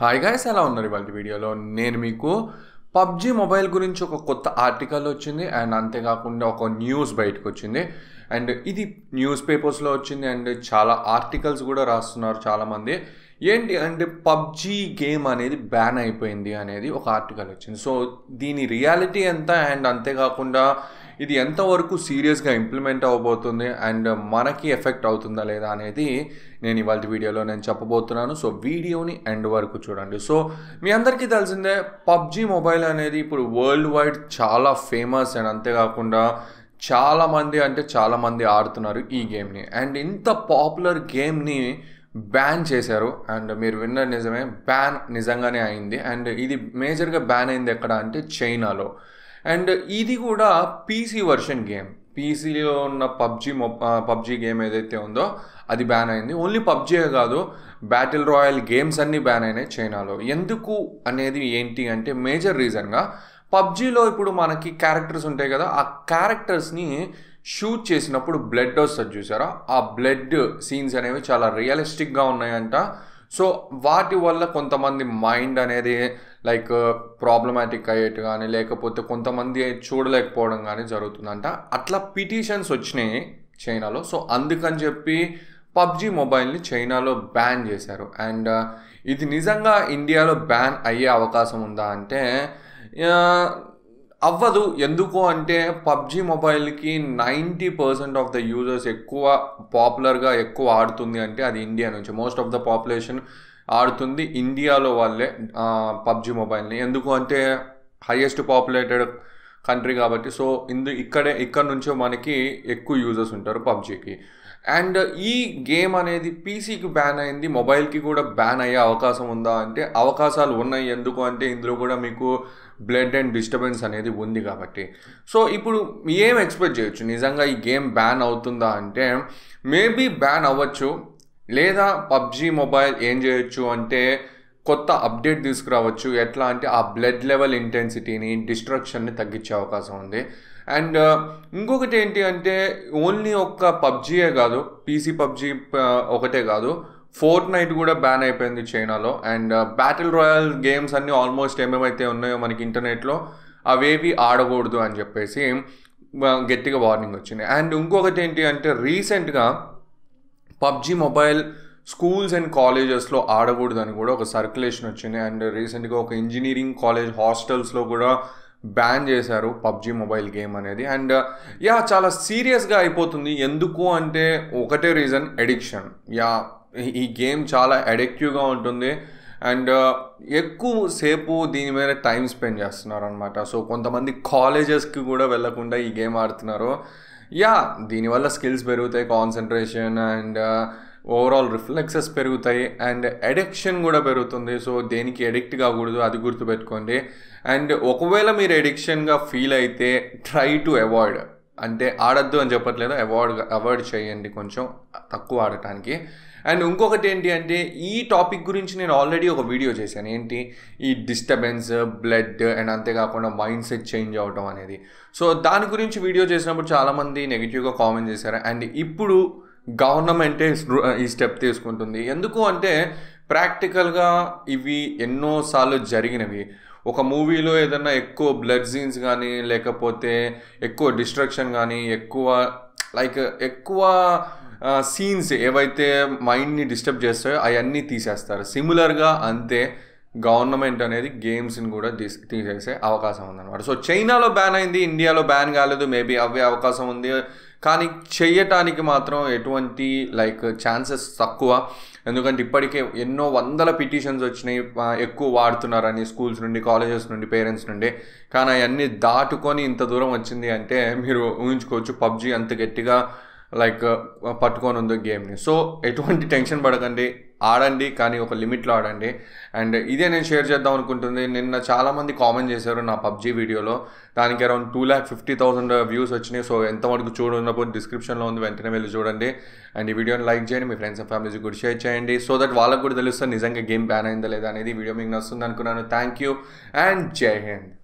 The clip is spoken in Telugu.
హాయ్ గాయస్ ఎలా ఉన్నారు ఇవాళ వీడియోలో నేను మీకు పబ్జి మొబైల్ గురించి ఒక కొత్త ఆర్టికల్ వచ్చింది అండ్ అంతేకాకుండా ఒక న్యూస్ బయటకు వచ్చింది అండ్ ఇది న్యూస్ పేపర్స్లో వచ్చింది అండ్ చాలా ఆర్టికల్స్ కూడా రాస్తున్నారు చాలామంది ఏంటి అంటే పబ్జి గేమ్ అనేది బ్యాన్ అయిపోయింది అనేది ఒక ఆర్టికల్ వచ్చింది సో దీని రియాలిటీ ఎంత అండ్ అంతేకాకుండా ఇది ఎంతవరకు సీరియస్గా ఇంప్లిమెంట్ అవ్వబోతుంది అండ్ మనకి ఎఫెక్ట్ అవుతుందా లేదా అనేది నేను ఇవాళ వీడియోలో నేను చెప్పబోతున్నాను సో వీడియోని ఎండ్ వరకు చూడండి సో మీ అందరికీ తెలిసిందే పబ్జి మొబైల్ అనేది ఇప్పుడు వరల్డ్ వైడ్ చాలా ఫేమస్ అండ్ అంతేకాకుండా చాలామంది అంటే చాలామంది ఆడుతున్నారు ఈ గేమ్ని అండ్ ఇంత పాపులర్ గేమ్ని బ్యాన్ చేశారు అండ్ మీరు విన్న నిజమే బ్యాన్ నిజంగానే అయింది అండ్ ఇది మేజర్గా బ్యాన్ అయింది ఎక్కడ అంటే చైనాలో అండ్ ఇది కూడా పీసీ వర్షన్ గేమ్ పీసీలో ఉన్న పబ్జీ పబ్జీ గేమ్ ఏదైతే ఉందో అది బ్యాన్ అయింది ఓన్లీ పబ్జీ కాదు బ్యాటిల్ రాయల్ గేమ్స్ అన్నీ బ్యాన్ అయినాయి చైనాలో ఎందుకు అనేది ఏంటి అంటే మేజర్ రీజన్గా పబ్జీలో ఇప్పుడు మనకి క్యారెక్టర్స్ ఉంటాయి కదా ఆ క్యారెక్టర్స్ని షూట్ చేసినప్పుడు బ్లడ్ వస్తుంది చూసారా ఆ బ్లడ్ సీన్స్ అనేవి చాలా రియలిస్టిక్గా ఉన్నాయంట సో వాటి వల్ల కొంతమంది మైండ్ అనేది లైక్ ప్రాబ్లమాటిక్ అయ్యేట్టు కానీ లేకపోతే కొంతమంది చూడలేకపోవడం కానీ జరుగుతుందంట అట్లా పిటిషన్స్ వచ్చినాయి చైనాలో సో అందుకని చెప్పి పబ్జి మొబైల్ని చైనాలో బ్యాన్ చేశారు అండ్ ఇది నిజంగా ఇండియాలో బ్యాన్ అయ్యే అవకాశం ఉందా అంటే అవ్వదు ఎందుకు అంటే పబ్జి మొబైల్కి ninety percent of the users ఎక్కువ పాపులర్గా ఎక్కువ ఆడుతుంది అంటే అది ఇండియా నుంచి మోస్ట్ ఆఫ్ ద పాపులేషన్ ఆడుతుంది ఇండియాలో వాళ్ళే పబ్జి మొబైల్ని ఎందుకు అంటే హైయెస్ట్ పాపులేటెడ్ కంట్రీ కాబట్టి సో ఇందు ఇక్కడే ఇక్కడ నుంచో మనకి ఎక్కువ యూజర్స్ ఉంటారు పబ్జీకి అండ్ ఈ గేమ్ అనేది పీసీకి బ్యాన్ అయింది మొబైల్కి కూడా బ్యాన్ అయ్యే అవకాశం ఉందా అంటే అవకాశాలు ఉన్నాయి ఎందుకు అంటే ఇందులో కూడా మీకు బ్లడ్ అండ్ డిస్టర్బెన్స్ అనేది ఉంది కాబట్టి సో ఇప్పుడు ఏం ఎక్స్పెక్ట్ చేయొచ్చు నిజంగా ఈ గేమ్ బ్యాన్ అవుతుందా అంటే మేబీ బ్యాన్ అవ్వచ్చు లేదా పబ్జి మొబైల్ ఏం చేయొచ్చు అంటే కొత్త అప్డేట్ తీసుకురావచ్చు ఎట్లా అంటే ఆ బ్లడ్ లెవెల్ ఇంటెన్సిటీని డిస్ట్రక్షన్ని తగ్గించే అవకాశం ఉంది అండ్ ఇంకొకటి ఏంటి అంటే ఓన్లీ ఒక్క పబ్జీయే కాదు పీసీ పబ్జీ ఒకటే కాదు ఫోర్త్ నైట్ కూడా బ్యాన్ అయిపోయింది చైనాలో అండ్ బ్యాటిల్ రాయల్ గేమ్స్ అన్నీ ఆల్మోస్ట్ ఏమేమైతే ఉన్నాయో మనకి ఇంటర్నెట్లో అవేవి ఆడకూడదు అని చెప్పేసి గట్టిగా వార్నింగ్ వచ్చింది అండ్ ఇంకొకటి ఏంటి అంటే రీసెంట్గా పబ్జి మొబైల్ స్కూల్స్ అండ్ కాలేజెస్లో ఆడకూడదని కూడా ఒక సర్క్యులేషన్ వచ్చింది అండ్ రీసెంట్గా ఒక ఇంజనీరింగ్ కాలేజ్ హాస్టల్స్లో కూడా బ్యాన్ చేశారు పబ్జి మొబైల్ గేమ్ అనేది అండ్ యా చాలా సీరియస్గా అయిపోతుంది ఎందుకు అంటే ఒకటే రీజన్ ఎడిక్షన్ యా ఈ గేమ్ చాలా అడిక్టివ్గా ఉంటుంది అండ్ ఎక్కువ సేపు దీని మీద టైం స్పెండ్ చేస్తున్నారు అనమాట సో కొంతమంది కాలేజెస్కి కూడా వెళ్లకుండా ఈ గేమ్ ఆడుతున్నారు యా దీనివల్ల స్కిల్స్ పెరుగుతాయి కాన్సన్ట్రేషన్ అండ్ ఓవరాల్ రిఫ్లెక్సెస్ పెరుగుతాయి అండ్ అడిక్షన్ కూడా పెరుగుతుంది సో దేనికి అడిక్ట్ కాకూడదు అది గుర్తుపెట్టుకోండి అండ్ ఒకవేళ మీరు అడిక్షన్గా ఫీల్ అయితే ట్రై టు అవాయిడ్ అంటే ఆడద్దు అని చెప్పట్లేదు అవార్డ్ అవాయిడ్ చేయండి కొంచెం తక్కువ ఆడటానికి అండ్ ఇంకొకటి ఏంటి అంటే ఈ టాపిక్ గురించి నేను ఆల్రెడీ ఒక వీడియో చేశాను ఏంటి ఈ డిస్టర్బెన్స్ బ్లడ్ అండ్ అంతేకాకుండా మైండ్ సెట్ చేంజ్ అవడం అనేది సో దాని గురించి వీడియో చేసినప్పుడు చాలామంది నెగిటివ్గా కామెంట్ చేశారు అండ్ ఇప్పుడు గవర్నమెంటే ఈ స్టెప్ తీసుకుంటుంది ఎందుకు అంటే ప్రాక్టికల్గా ఇవి ఎన్నోసార్లు జరిగినవి ఒక మూవీలో ఏదైనా ఎక్కువ బ్లడ్ సీన్స్ కానీ లేకపోతే ఎక్కువ డిస్ట్రక్షన్ కానీ ఎక్కువ లైక్ ఎక్కువ సీన్స్ ఏవైతే మైండ్ని డిస్టర్బ్ చేస్తాయో అవన్నీ తీసేస్తారు సిమిలర్గా అంతే గవర్నమెంట్ అనేది గేమ్స్ని కూడా తీసి తీసేసే అవకాశం ఉందన్నమాట సో చైనాలో బ్యాన్ అయింది ఇండియాలో బ్యాన్ కాలేదు మేబీ అవే అవకాశం ఉంది కానీ చేయటానికి మాత్రం ఎటువంటి లైక్ ఛాన్సెస్ తక్కువ ఎందుకంటే ఇప్పటికే ఎన్నో వందల పిటిషన్స్ వచ్చినాయి ఎక్కువ వాడుతున్నారని స్కూల్స్ నుండి కాలేజెస్ నుండి పేరెంట్స్ నుండి కానీ అవన్నీ దాటుకొని ఇంత దూరం వచ్చింది అంటే మీరు ఊహించుకోవచ్చు పబ్జి అంత గట్టిగా లైక్ పట్టుకొని ఉందో గేమ్ని సో ఎటువంటి టెన్షన్ పడకండి ఆడండి కానీ ఒక లిమిట్లో ఆడండి అండ్ ఇదే నేను షేర్ చేద్దాం అనుకుంటుంది నిన్న చాలామంది కామెంట్ చేశారు నా పబ్జీ వీడియోలో దానికి around two lakh fifty thousand views వచ్చినాయి సో ఎంతవరకు చూడనప్పుడు డిస్క్రిప్షన్లో ఉంది వెంటనే వెళ్ళి చూడండి అండ్ ఈ వీడియోని లైక్ చేయండి మీ friends and families good share చేయండి సో దట్ వాళ్ళకు కూడా తెలుస్తుంది నిజంగా గేమ్ బ్యాన్ అయిందా లేదా అనేది వీడియో మీకు నచ్చుతుంది అనుకున్నాను థ్యాంక్ యూ అండ్ జై హింద్